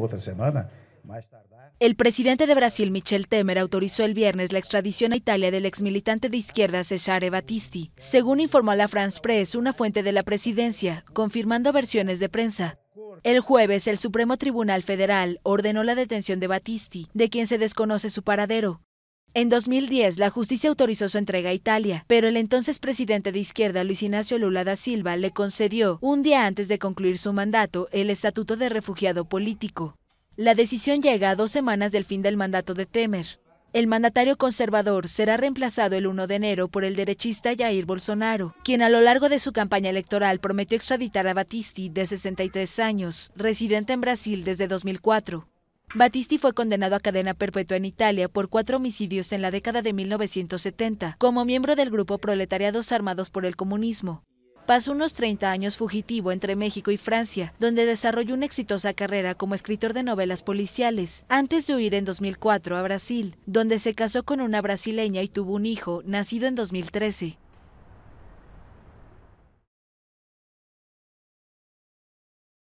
otra semana, El presidente de Brasil, Michel Temer, autorizó el viernes la extradición a Italia del ex militante de izquierda Cesare Battisti, según informó la France Press una fuente de la presidencia, confirmando versiones de prensa. El jueves, el Supremo Tribunal Federal ordenó la detención de Battisti, de quien se desconoce su paradero, en 2010, la justicia autorizó su entrega a Italia, pero el entonces presidente de izquierda, Luis Ignacio Lula da Silva, le concedió, un día antes de concluir su mandato, el estatuto de refugiado político. La decisión llega a dos semanas del fin del mandato de Temer. El mandatario conservador será reemplazado el 1 de enero por el derechista Jair Bolsonaro, quien a lo largo de su campaña electoral prometió extraditar a Batisti, de 63 años, residente en Brasil desde 2004. Battisti fue condenado a cadena perpetua en Italia por cuatro homicidios en la década de 1970, como miembro del grupo Proletariados Armados por el Comunismo. Pasó unos 30 años fugitivo entre México y Francia, donde desarrolló una exitosa carrera como escritor de novelas policiales, antes de huir en 2004 a Brasil, donde se casó con una brasileña y tuvo un hijo, nacido en 2013.